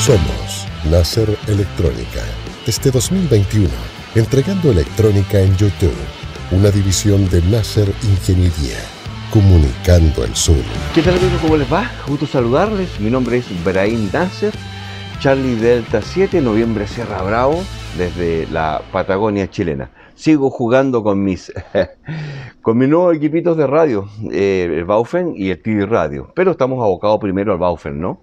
Somos Nasser Electrónica. Este 2021, entregando electrónica en YouTube, una división de Nasser Ingeniería. Comunicando el Sur. ¿Qué tal amigos? ¿Cómo les va? Gusto saludarles. Mi nombre es Brain Nasser, Charlie Delta 7, noviembre Sierra Bravo, desde la Patagonia chilena sigo jugando con mis, con mis nuevos equipitos de radio, eh, el Baufen y el TV Radio. Pero estamos abocados primero al Baufen, ¿no?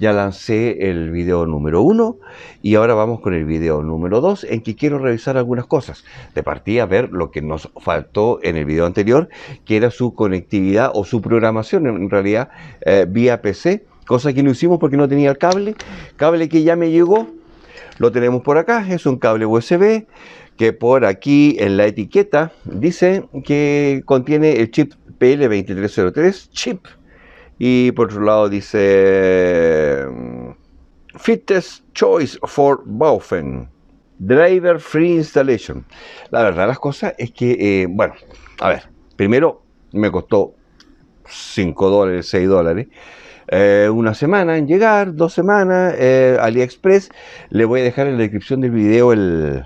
Ya lancé el video número uno y ahora vamos con el video número dos en que quiero revisar algunas cosas. De partida, ver lo que nos faltó en el video anterior, que era su conectividad o su programación en realidad eh, vía PC, cosa que no hicimos porque no tenía el cable. Cable que ya me llegó, lo tenemos por acá, es un cable USB que por aquí en la etiqueta dice que contiene el chip PL2303, chip, y por otro lado dice mm, Fittest Choice for Baufen, Driver Free Installation. La verdad las cosas es que, eh, bueno, a ver, primero me costó 5 dólares, 6 dólares. Eh, una semana en llegar, dos semanas, eh, AliExpress. Le voy a dejar en la descripción del video el,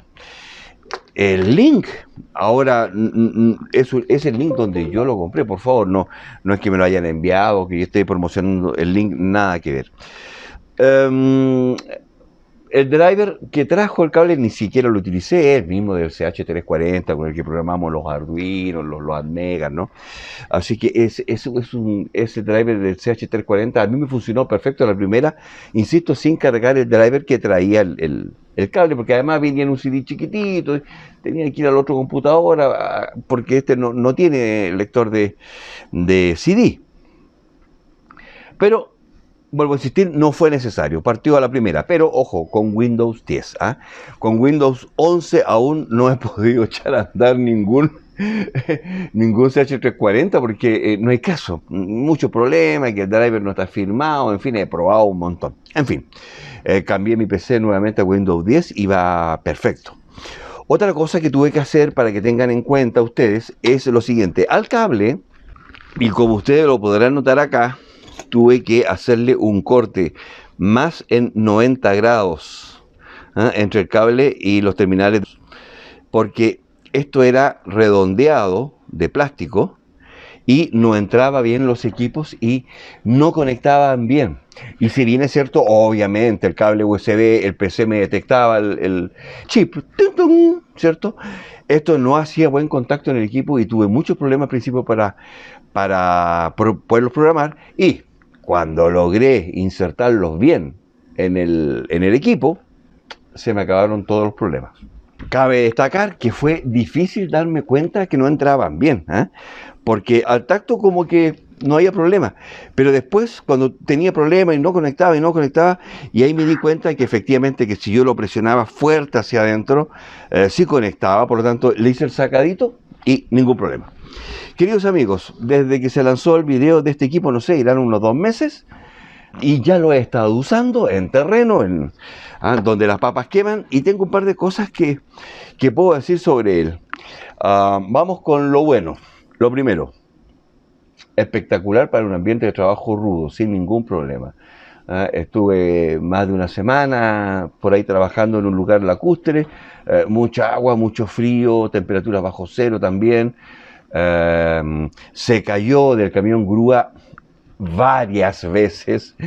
el link. Ahora es, es el link donde yo lo compré, por favor, no, no es que me lo hayan enviado, que yo esté promocionando el link, nada que ver. Em, el driver que trajo el cable ni siquiera lo utilicé, el mismo del CH340 con el que programamos los Arduino, los, los Admega, ¿no? Así que ese, es un, ese driver del CH340 a mí me funcionó perfecto la primera, insisto, sin cargar el driver que traía el, cable, porque además venía en un CD chiquitito, tenía que ir al otro computador, porque este no, tiene lector de, de CD. Pero vuelvo a insistir, no fue necesario, partió a la primera, pero ojo, con Windows 10, ¿ah? con Windows 11 aún no he podido echar a andar ningún ningún CH340 porque eh, no hay caso, mucho problema, que el driver no está firmado, en fin, he probado un montón. En fin, eh, cambié mi PC nuevamente a Windows 10 y va perfecto. Otra cosa que tuve que hacer para que tengan en cuenta ustedes es lo siguiente, al cable, y como ustedes lo podrán notar acá, tuve que hacerle un corte más en 90 grados ¿ah? entre el cable y los terminales porque esto era redondeado de plástico y no entraba bien los equipos y no conectaban bien. Y si bien es cierto, obviamente el cable USB, el PC me detectaba el, chip, ¿cierto? Esto no hacía buen contacto en el equipo y tuve muchos problemas al principio para, para poderlos programar. Y cuando logré insertarlos bien en el, en el equipo, se me acabaron todos los problemas. Cabe destacar que fue difícil darme cuenta que no entraban bien, ¿ah? porque al tacto como que no había problema, pero después cuando tenía problemas y no conectaba y no conectaba, y ahí me di cuenta que efectivamente que si yo lo presionaba fuerte hacia adentro, eh, sí conectaba, por lo tanto le hice el sacadito y ningún problema. Queridos amigos, desde que se lanzó el video de este equipo, no sé, irán unos dos meses, y ya lo he estado usando en terreno, en, ah, donde las papas queman, y tengo un par de cosas que, puedo decir sobre él. Ah, vamos con lo bueno. Lo primero, espectacular para un ambiente de trabajo rudo, sin ningún problema. Ah, estuve más de una semana por ahí trabajando en un lugar lacustre, eh, mucha agua, mucho frío, temperaturas bajo cero también. se cayó del camión grúa varias veces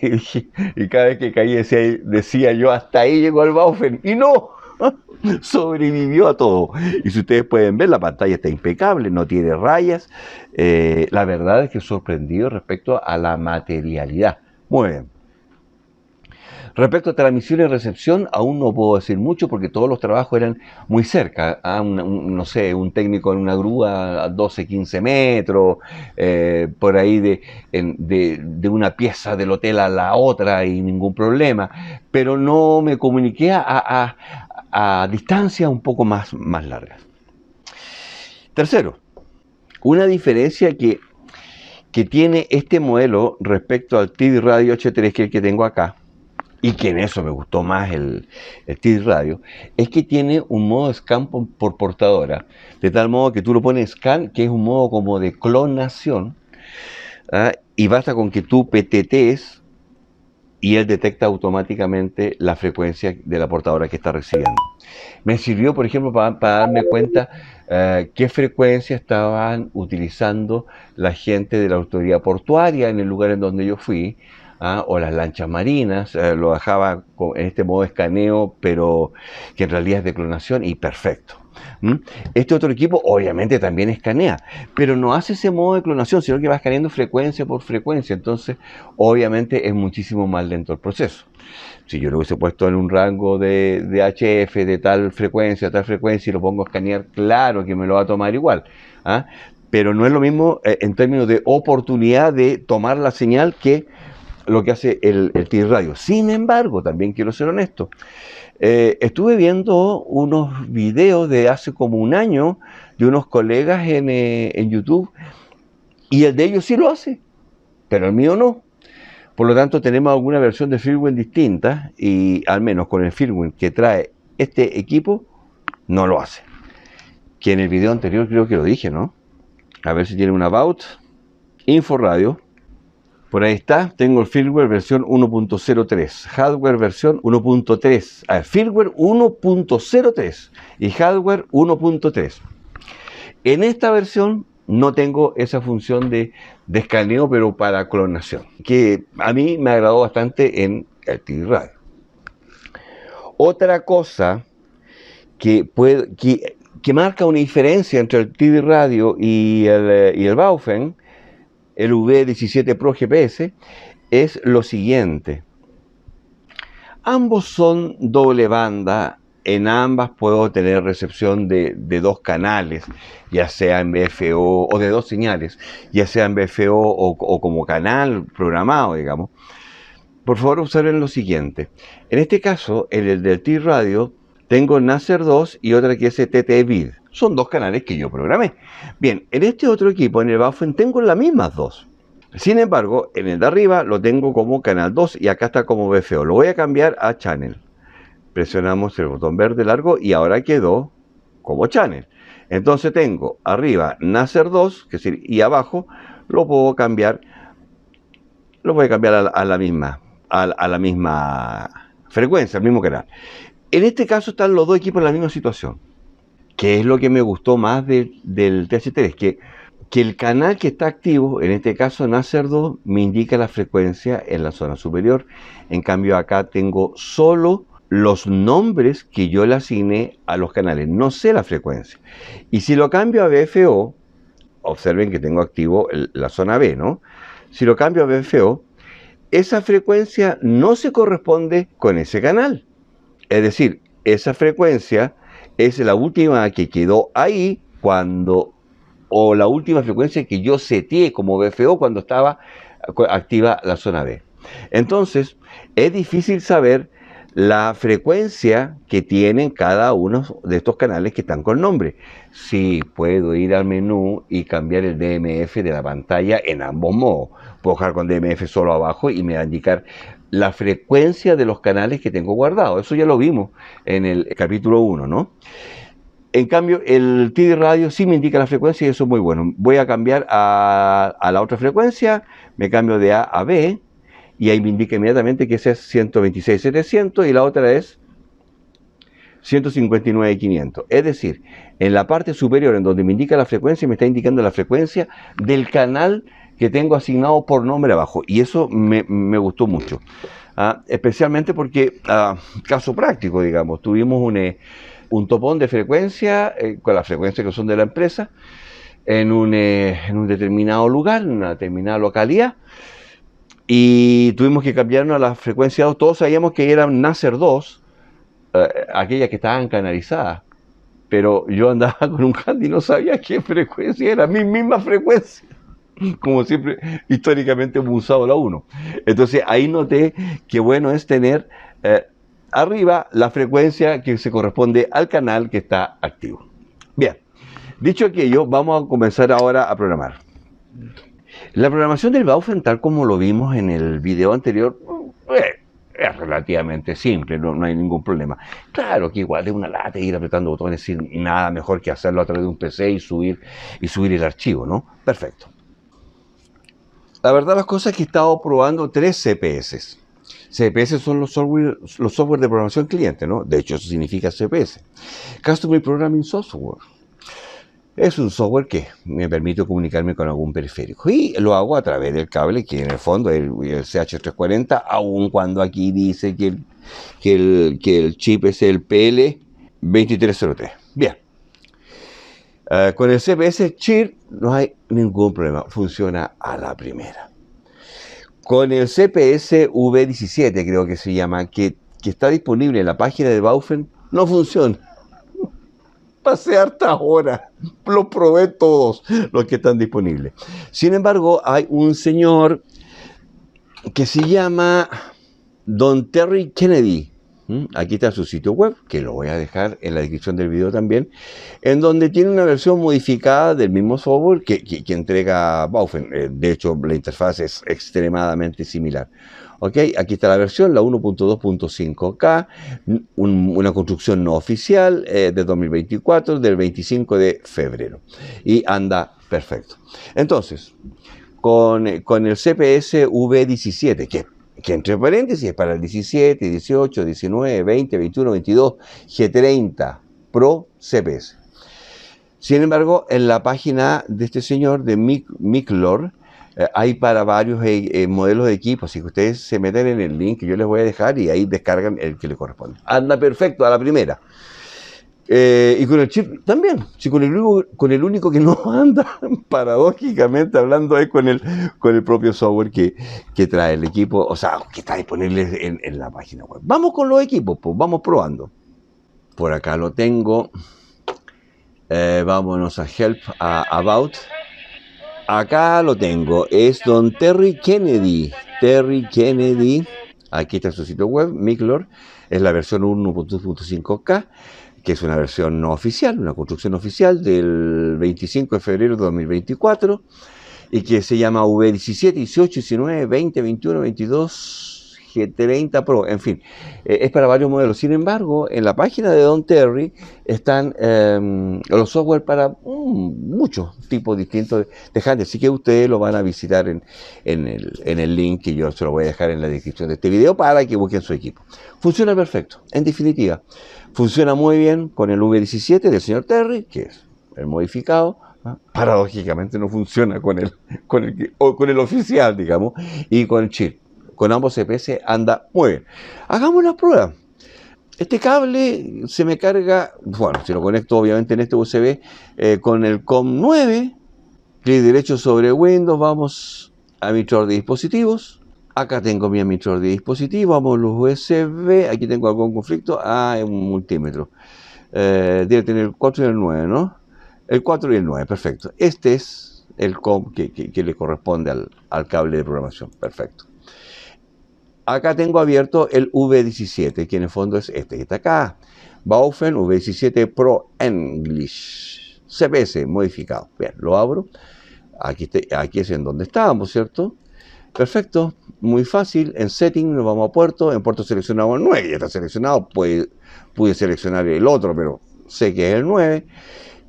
y, cada vez que caía decía, yo hasta ahí llegó al Baufen y no sobrevivió a todo y si ustedes pueden ver la pantalla está impecable no tiene rayas eh, la verdad es que sorprendido respecto a la materialidad muy bien Respecto a transmisión y recepción, aún no puedo decir mucho porque todos los trabajos eran muy cerca. ¿ah? no sé, un técnico en una grúa a 12, 15 metros, eh, por ahí de, de, una pieza del hotel a la otra y ningún problema. Pero no me comuniqué a, a, distancias un poco más, más largas. Tercero, una diferencia que, que tiene este modelo respecto al TV Radio H3, que es el que tengo acá, y que en eso me gustó más el, el Radio, es que tiene un modo scan por, portadora, de tal modo que tú lo pones scan, que es un modo como de clonación, ¿ah? y basta con que tú PTTs y él detecta automáticamente la frecuencia de la portadora que está recibiendo. Me sirvió, por ejemplo, para, darme cuenta eh, qué frecuencia estaban utilizando la gente de la autoridad portuaria en el lugar en donde yo fui, ¿ah? o las lanchas marinas, eh, lo bajaba en este modo escaneo, pero que en realidad es de clonación y perfecto. Este otro equipo obviamente también escanea, pero no hace ese modo de clonación, sino que va escaneando frecuencia por frecuencia, entonces obviamente es muchísimo más lento el proceso. Si yo lo hubiese puesto en un rango de, HF de tal frecuencia, tal frecuencia y lo pongo a escanear, claro que me lo va a tomar igual. ¿ah? pero no es lo mismo eh, en términos de oportunidad de tomar la señal que lo que hace el, el TIR Radio. Sin embargo, también quiero ser honesto, eh, estuve viendo unos videos de hace como un año de unos colegas en, eh, en YouTube y el de ellos sí lo hace, pero el mío no. Por lo tanto, tenemos alguna versión de firmware distinta y al menos con el firmware que trae este equipo, no lo hace. Que en el video anterior creo que lo dije, ¿no? A ver si tiene un about, info radio, por ahí está, tengo el firmware versión 1.03, hardware versión 1.3, ah, firmware 1.03 y hardware 1.3. En esta versión no tengo esa función de, escaneo, pero para clonación, que a mí me agradó bastante en TV Radio. Otra cosa que, marca una diferencia entre el TV Radio y el, y el Baufen el V17 Pro GPS es lo siguiente. Ambos son doble banda, en ambas puedo tener recepción de, dos canales, ya sea en BFO o de dos señales, ya sea en BFO o, como canal programado, digamos. Por favor, observen lo siguiente. En este caso, el, el del T-Radio tengo Nasser 2 y otra que es e TTVid. Son dos canales que yo programé. Bien, en este otro equipo, en el Bafen, tengo las mismas dos. Sin embargo, en el de arriba lo tengo como canal 2 y acá está como BFO. Lo voy a cambiar a channel. Presionamos el botón verde largo y ahora quedó como channel. Entonces tengo arriba nacer 2 que es decir, y abajo lo puedo cambiar. Lo voy a cambiar a la, misma. a la misma frecuencia, al mismo canal. En este caso están los dos equipos en la misma situación. ¿Qué es lo que me gustó más del TH3, que, que el canal que está activo, en este caso NACER 2, me indica la frecuencia en la zona superior. En cambio acá tengo solo los nombres que yo le asigné a los canales. No sé la frecuencia. Y si lo cambio a BFO, observen que tengo activo la zona B, ¿no? Si lo cambio a BFO, esa frecuencia no se corresponde con ese canal. Es decir, esa frecuencia es la última que quedó ahí cuando, o la última frecuencia que yo seteé como BFO cuando estaba activa la zona B. Entonces, es difícil saber la frecuencia que tienen cada uno de estos canales que están con nombre. Si puedo ir al menú y cambiar el DMF de la pantalla en ambos modos. Puedo dejar con DMF solo abajo y me va a indicar la frecuencia de los canales que tengo guardado. Eso ya lo vimos en el capítulo 1, ¿no? En cambio, el TD Radio sí me indica la frecuencia y eso es muy bueno. Voy a cambiar a, la otra frecuencia, me cambio de A a B y ahí me indica inmediatamente que esa es 126.700 y la otra es 159.500. Es decir, en la parte superior en donde me indica la frecuencia, me está indicando la frecuencia del canal que tengo asignado por nombre abajo. Y eso me, gustó mucho. ¿ah? especialmente porque, ah, caso práctico, digamos, tuvimos un, eh, un topón de frecuencia, eh, con las frecuencias que son de la empresa, en un, eh, en un determinado lugar, en una determinada localidad, y tuvimos que cambiarnos a la frecuencia Todos sabíamos que eran nacer 2, aquellas que estaban canalizadas pero yo andaba con un candy y no sabía qué frecuencia era, mi misma frecuencia. como siempre, históricamente hemos usado la 1. Entonces ahí noté que bueno es tener eh, arriba la frecuencia que se corresponde al canal que está activo. Bien, dicho aquello, vamos a comenzar ahora a programar. La programación del Baufen, tal como lo vimos en el video anterior, eh, es relativamente simple, no, hay ningún problema. Claro que igual de una lata ir apretando botones sin nada mejor que hacerlo a través de un PC y subir, y subir el archivo, ¿no? Perfecto la verdad las cosas que he estado probando tres CPS. CPS son los software, los software de programación cliente, ¿no? De hecho, eso significa CPS. Customer Programming Software. Es un software que me permite comunicarme con algún periférico. Y lo hago a través del cable, que en el fondo es el, CH340, aun cuando aquí dice que que que el chip es el PL2303. Eh, con el CPS chir no hay ningún problema, funciona a la primera. Con el CPS V17, creo que se llama, que, está disponible en la página de Baufen, no funciona. Pasé hartas horas, lo probé todos los que están disponibles. Sin embargo, hay un señor que se llama Don Terry Kennedy, Aquí está su sitio web, que lo voy a dejar en la descripción del video también, en donde tiene una versión modificada del mismo software que, entrega Baufen. Eh, de hecho, la interfaz es extremadamente similar. Aquí está la versión, la 1.2.5K, una construcción no oficial eh, de 2024, del 25 de febrero. Y anda perfecto. Entonces, con, con el CPS V17, que que entre paréntesis es para el 17, 18, 19, 20, 21, 22, G30 Pro CPS. Sin embargo, en la página de este señor, de Mic Miclor, eh, hay para varios eh, eh, modelos de equipos, así que ustedes se meten en el link que yo les voy a dejar y ahí descargan el que le corresponde. Anda perfecto a la primera. Eh, y con el chip también, si con el, único que no anda, paradójicamente hablando, es con el, con el propio software que, trae el equipo, o sea, que está disponible en, la página web. Vamos con los equipos, pues vamos probando. Por acá lo tengo. Eh, vámonos a Help, About. Acá lo tengo, es don Terry Kennedy. Terry Kennedy, aquí está su sitio web, Miklor, es la versión 1.2.5K que es una versión no oficial, una construcción oficial del 25 de febrero de 2024, y que se llama V17, 18, 19, 20, 21, 22, G30 Pro, en fin, eh, es para varios modelos. Sin embargo, en la página de Don Terry están em, los software para mm, muchos tipos distintos de handles, así que ustedes lo van a visitar en, el, link que yo se lo voy a dejar en la descripción de este video para que busquen su equipo. Funciona perfecto, en definitiva, funciona muy bien con el V17 del señor Terry, que es el modificado, paradójicamente no funciona con el, con el oficial, digamos, y con el chip con ambos CPS e anda muy bien. Hagamos la prueba. Este cable se me carga, bueno, si lo conecto obviamente en este USB eh, con el COM9, clic derecho sobre Windows, vamos a mi de dispositivos. Acá tengo mi emisor de dispositivos, vamos a los USB, aquí tengo algún conflicto, ah, es un multímetro. Eh, debe tener el 4 y el 9, ¿no? El 4 y el 9, perfecto. Este es el COM que, le corresponde al cable de programación, perfecto. Acá tengo abierto el V17, que en el fondo es este que está acá. Baufen V17 Pro English. CPS modificado. Bien, lo abro. Aquí, este, aquí es en donde estábamos, ¿cierto? Perfecto, muy fácil. En setting nos vamos a puerto. En puerto seleccionamos el 9, ya está seleccionado. Pude, seleccionar el otro, pero sé que es el 9.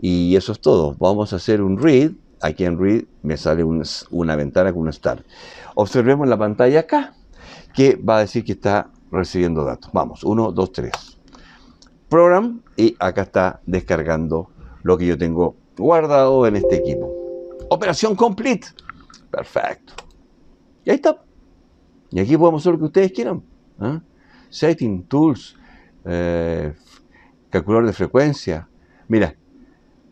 Y eso es todo. Vamos a hacer un read. Aquí en read me sale una ventana con un start. Observemos la pantalla acá que va a decir que está recibiendo datos. Vamos, 1, 2, 3. Program y acá está descargando lo que yo tengo guardado en este equipo. Operación complete. Perfecto. Y ahí está. Y aquí podemos hacer lo que ustedes quieran. ¿eh? Setting, tools, eh, calculador de frecuencia. Mira,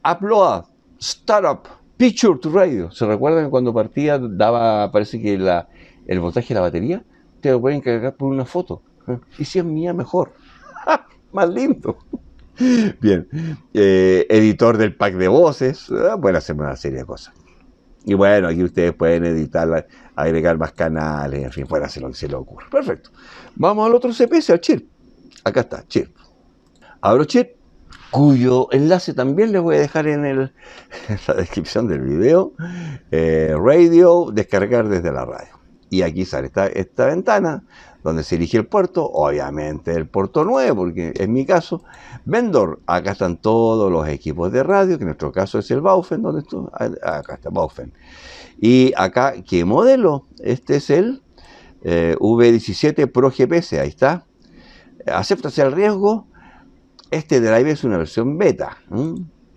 upload, startup, picture to radio. ¿Se recuerdan cuando partía daba, parece que la, el voltaje de la batería? te pueden cargar por una foto. ¿eh? Y si es mía, mejor. Más lindo. Bien, eh, editor del pack de voces, ah, bueno, hacemos una serie de cosas. Y bueno, aquí ustedes pueden editar, agregar más canales, en fin, pueden hacer lo que se les ocurra. Perfecto. Vamos al otro CPS, al chip. Acá está, chip. Abro chip, cuyo enlace también les voy a dejar en, la descripción del video. Eh, radio, descargar desde la radio. Y aquí sale esta, ventana donde se elige el puerto, obviamente el puerto 9, porque en mi caso, vendor, acá están todos los equipos de radio, que en nuestro caso es el Baufen, donde acá está Baufen. Y acá, ¿qué modelo? Este es el eh, V17 Pro GPS, ahí está. Aceptas el riesgo, este drive es una versión beta.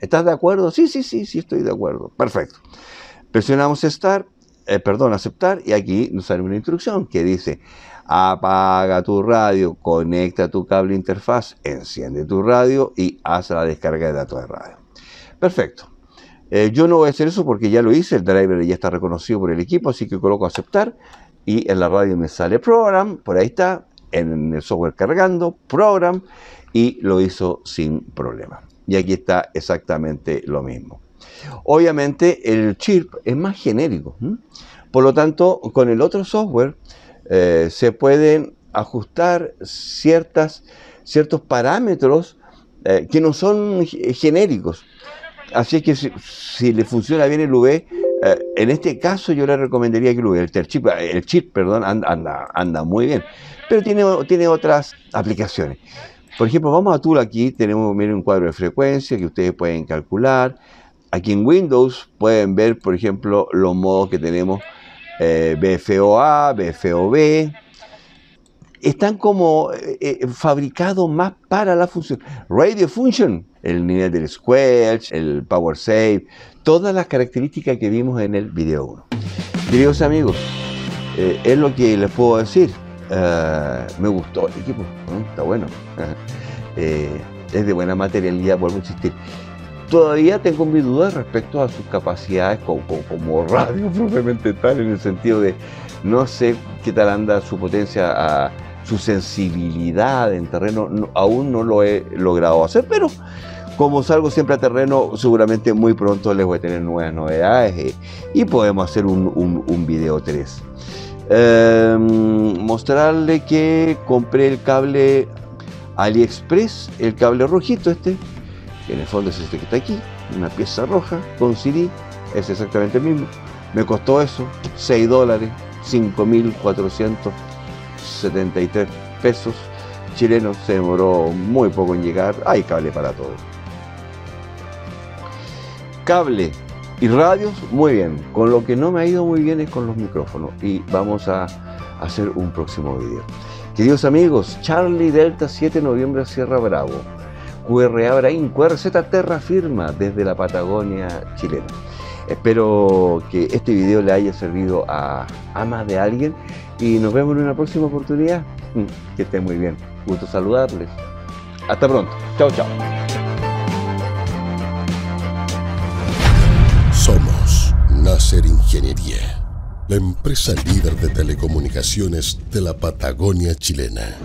¿Estás de acuerdo? Sí, sí, sí, sí, estoy de acuerdo. Perfecto. Presionamos Start eh, perdón, aceptar y aquí nos sale una instrucción que dice apaga tu radio, conecta tu cable interfaz, enciende tu radio y haz la descarga de datos de radio. Perfecto. Eh, yo no voy a hacer eso porque ya lo hice, el driver ya está reconocido por el equipo, así que coloco aceptar y en la radio me sale program, por ahí está, en el software cargando, program y lo hizo sin problema. Y aquí está exactamente lo mismo. Obviamente el chip es más genérico, por lo tanto con el otro software eh, se pueden ajustar ciertas, ciertos parámetros eh, que no son genéricos. Así es que si, le funciona bien el v eh, en este caso yo le recomendaría que el, el chip, perdón, anda, muy bien, pero tiene, tiene otras aplicaciones. Por ejemplo, vamos a Tool aquí, tenemos un cuadro de frecuencia que ustedes pueden calcular, Aquí en Windows pueden ver, por ejemplo, los modos que tenemos eh, BFOA, BFOB. Están como eh, eh, fabricados más para la función. Radio Function, el nivel del Squelch, el Power Save, todas las características que vimos en el video 1. Queridos amigos, es lo que les puedo decir. me gustó el equipo, está bueno. es de buena materialidad, vuelvo a insistir todavía tengo mis dudas respecto a sus capacidades como, radio tal, en el sentido de no sé qué tal anda su potencia, su sensibilidad en terreno, aún no lo he logrado hacer, pero como salgo siempre a terreno, seguramente muy pronto les voy a tener nuevas novedades eh, y podemos hacer un, video 3. Em, mostrarle que compré el cable AliExpress, el cable rojito este, en el fondo es este que está aquí, una pieza roja con CD, es exactamente el mismo. Me costó eso, 6 dólares, 5.473 pesos chilenos, se demoró muy poco en llegar, hay cable para todo. Cable y radios, muy bien, con lo que no me ha ido muy bien es con los micrófonos y vamos a hacer un próximo video. Queridos amigos, Charlie Delta 7 de noviembre Sierra Bravo. QRA Z Terra firma desde la Patagonia chilena. Espero que este video le haya servido a, más de alguien y nos vemos en una próxima oportunidad. Mm, que estén muy bien. Gusto saludarles. Hasta pronto. Chao, chao. Somos Nacer Ingeniería, la empresa líder de telecomunicaciones de la Patagonia chilena.